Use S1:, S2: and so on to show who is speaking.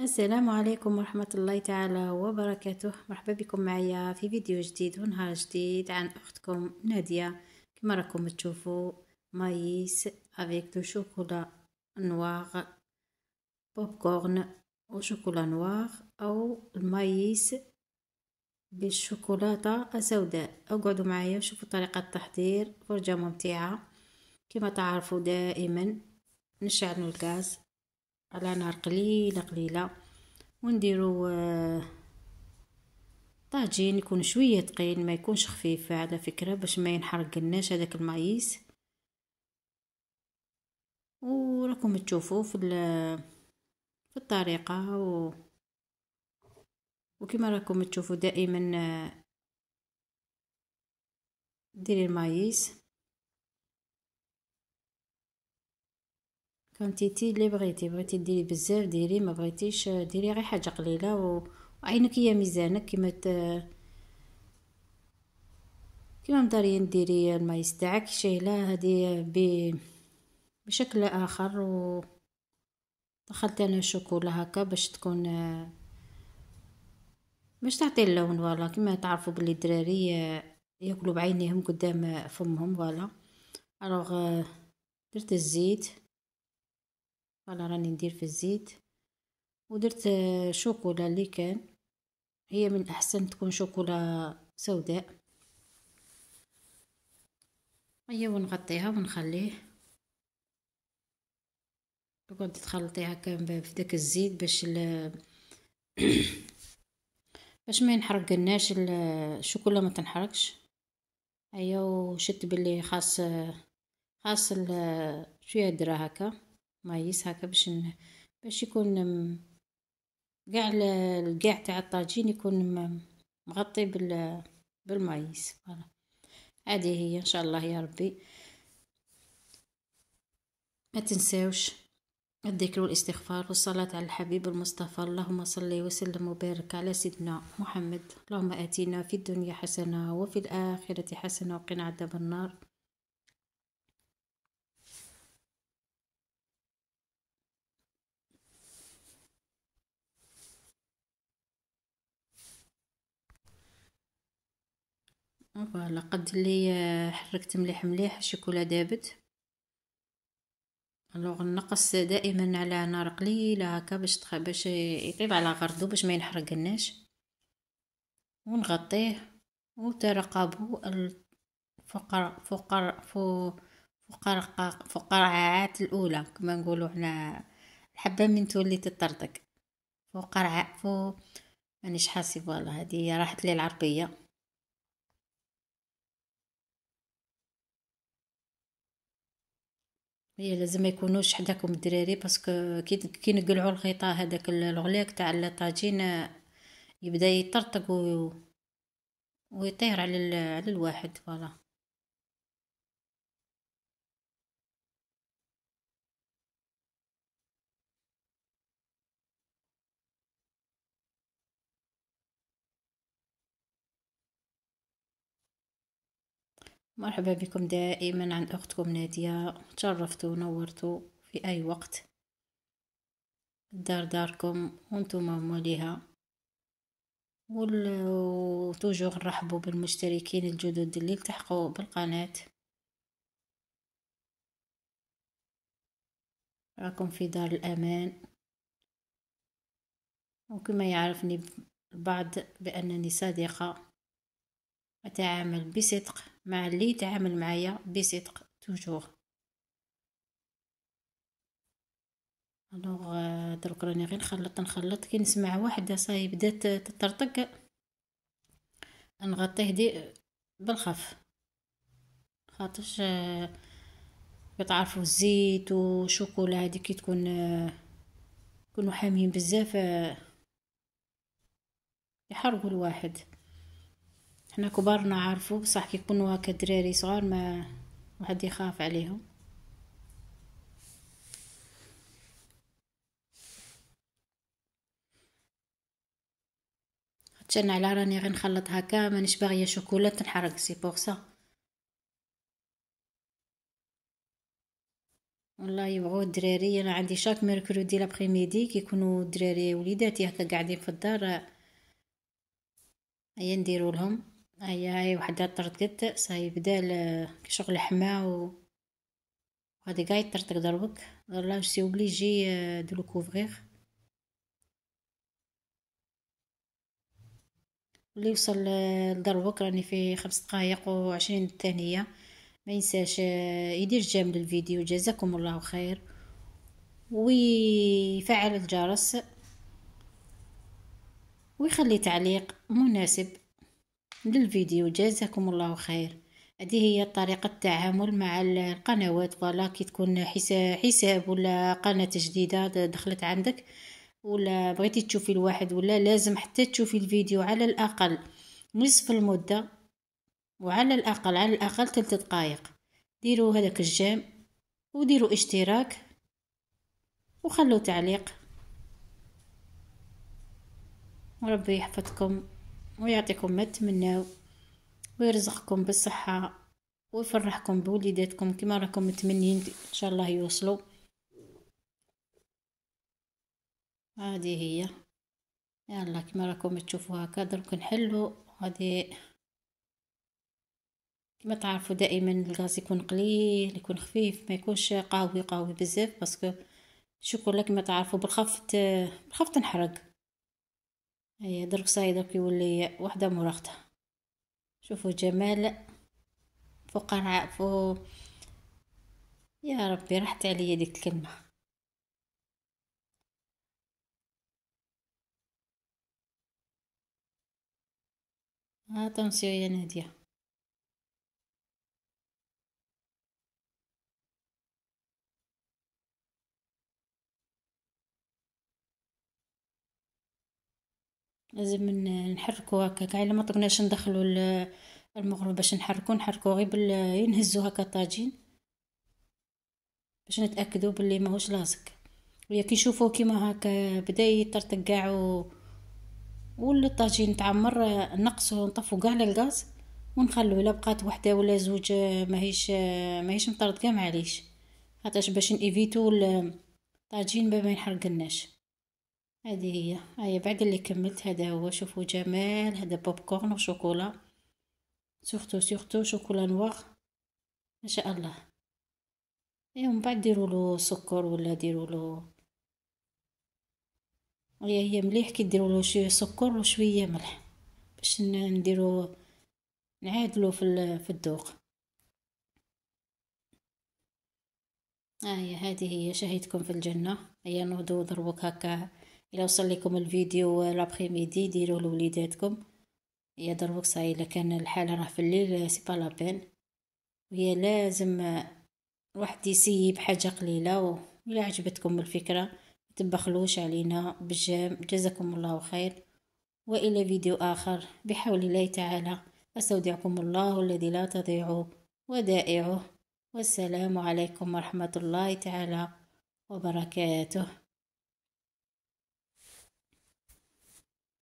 S1: السلام عليكم ورحمة الله تعالى وبركاته مرحبا بكم معايا في فيديو جديد ونهار جديد عن أختكم نادية كما راكم تشوفوا مايس افيك دو شوكولا نواغ بوب كورن وشوكولا نواغ أو المايس بالشوكولاتة السوداء اقعدوا معايا وشوفوا طريقة التحضير فرجة ممتعة كما تعرفوا دائما نشعل الغاز على نار قليله قليله ونديرو آه، طاجين يكون شويه ثقيل ما يكونش خفيف على فكره باش ما ينحرق لناش هذاك المايس وراكم تشوفوا في في الطريقه و وكما راكم تشوفوا دائما آه، ديري المايس كوانتيتي اللي بغيتي بغيتي ديري بزاف ديري ما بغيتيش آه، ديري غير حاجه قليله و... وعينك هي ميزانك كيما ت... كيما مداري نديري المايس تاعك شايله هذه ب... بشكل اخر و دخلت انا الشوكولا هكا باش تكون آه، باش تعطي اللون فوالا كيما تعرفوا بلي الدراري آه، ياكلوا بعينيهم قدام فمهم فوالا الوغ درت الزيت انا راني ندير في الزيت ودرت شوكولا اللي كان هي من الاحسن تكون شوكولا سوداء هيا ونغطيها ونخليه كنت تخلطيها كان في داك الزيت باش ال باش ما ينحرقناش الشوكولا ما تنحرقش هيا وشت بلي خاص خاص شويه درا هكا مايس هكا باش باش يكون كاع الكاع تاع الطاجين يكون مغطي بال بالمايس فوالا هذه هي ان شاء الله يا ربي ما تنساوش الذكر والاستغفار والصلاة على الحبيب المصطفى اللهم صل وسلم وبارك على سيدنا محمد اللهم آتنا في الدنيا حسنة وفي الآخرة حسنة وقنا عذاب النار فوالا قد اللي آه، حركت مليح مليح الشوكولا دابت الوغ نقص دائما على نار قليله هكا باش تخ... باش يطيب على غردو باش ما ينحرقناش ونغطيه وترقبوا الفقر فقر فو فقر فقرعات الاولى كما نقولوا هنا الحبه من تولي تطردك فقرع فو مانيش حاسبه والله هذه راحت لي العربيه هي إيه، لازم يكونوش حداكم الدراري باسكو كي كي نقلعوا الغطاء هذاك الغلاك تاع الطاجين يبدا يطرطق ويطير على على الواحد فوالا مرحبا بكم دائما عند أختكم نادية تشرفتوا ونورتوا في أي وقت الدار داركم وانتم موليها وتوجو نرحبوا بالمشتركين الجدد اللي التحقوا بالقناة راكم في دار الأمان وكما يعرفني البعض بأنني صادقة أتعامل بصدق مع اللي يتعامل معايا بصدق توجور الوغ دروك راني غير نخلط نخلط كي نسمع وحده صاي بدات تطرطق نغطيه دي بالخف خاطرش كتعرفوا آه، الزيت وشوكولا هذه كي تكون آه، يكونوا حاميين بزاف آه، يحرقوا الواحد احنا كبارنا عارفوا بصح كي يكونوا هكا دراري صغار ما واحد يخاف عليهم عشان على راني غير نخلط هكا مانيش باغيه شوكولا تنحرق سي بوغ سا والله يبغوا الدراري انا عندي شاك ميركرودي لابريميدي كيكونوا الدراري وليداتي هكا قاعدين في الدار هيا نديرو لهم هيا هاي وحدها طرطقت صاي بدا شغل حما و هادي قاي طرطق ضربك لا جو سي اوبليجي دو لو كوفغيغ اللي وصل آه، لضربك راني في خمس دقائق وعشرين ثانية ما ينساش آه، يدير جام للفيديو جزاكم الله خير ويفعل الجرس ويخلي تعليق مناسب للفيديو جزاكم الله خير هذه هي طريقة التعامل مع القنوات فوالا كي تكون حساب ولا قناة جديدة دخلت عندك ولا بغيتي تشوفي الواحد ولا لازم حتى تشوفي الفيديو على الأقل نصف المدة وعلى الأقل على الأقل تلت دقائق ديروا هذاك الجيم وديروا اشتراك وخلوا تعليق وربي يحفظكم ويعطيكم ما تمناو ويرزقكم بالصحة ويفرحكم بوليداتكم كما راكم متمنين ان شاء الله يوصلوا هذه هي يلا كما راكم تشوفوا هكا درك نحلو هذه كما تعرفوا دائما الغاز يكون قليل يكون خفيف ما يكونش قاوي قاوي بزاف باسكو الشوكولا كما تعرفوا بالخفت بالخف نحرق هيا درك صايدة كيولي وحدة مورا شوفوا جمال فوق فوق يا ربي راحت عليا ديك الكلمة ها تنسيو يا ناديه لازم نحركو هكا كاع الا ما طقناش ندخلو المغرب باش نحركو نحركو غير بال نهزو هكا الطاجين باش نتاكدو بلي ماهوش لاصق ويا كي نشوفو كيما هكا بدا يطرطق كاع و ولا الطاجين تعمر نقصو نطفو كاع الغاز ونخلو الا بقات وحده ولا زوج ماهيش ماهيش مطرطقه معليش خاطرش باش نيفيتو الطاجين ما يحرقناش هذه هي هاي بعد اللي كملت هذا هو شوفوا جمال هذا بوب كورن وشوكولا سورتو سورتو شوكولا نوار ما شاء الله اي ومن بعد ديروا له سكر ولا ديروا له هي هي مليح كي ديروا له شويه سكر وشويه ملح باش نديرو نعادلو في في الذوق ها هي هذه هي شهيتكم في الجنه هي نوضو ضربك هكا الى وصل لكم الفيديو ميدي ديروه لوليداتكم يا دروك صاي الا كان الحال راه في الليل سي با بين وهي لازم الواحد يسيب بحاجه قليله و الا عجبتكم الفكره متبخلوش علينا بالجام جزاكم الله خير والى فيديو اخر بحول الله تعالى استودعكم الله الذي لا تضيع ودائعه والسلام عليكم ورحمه الله تعالى وبركاته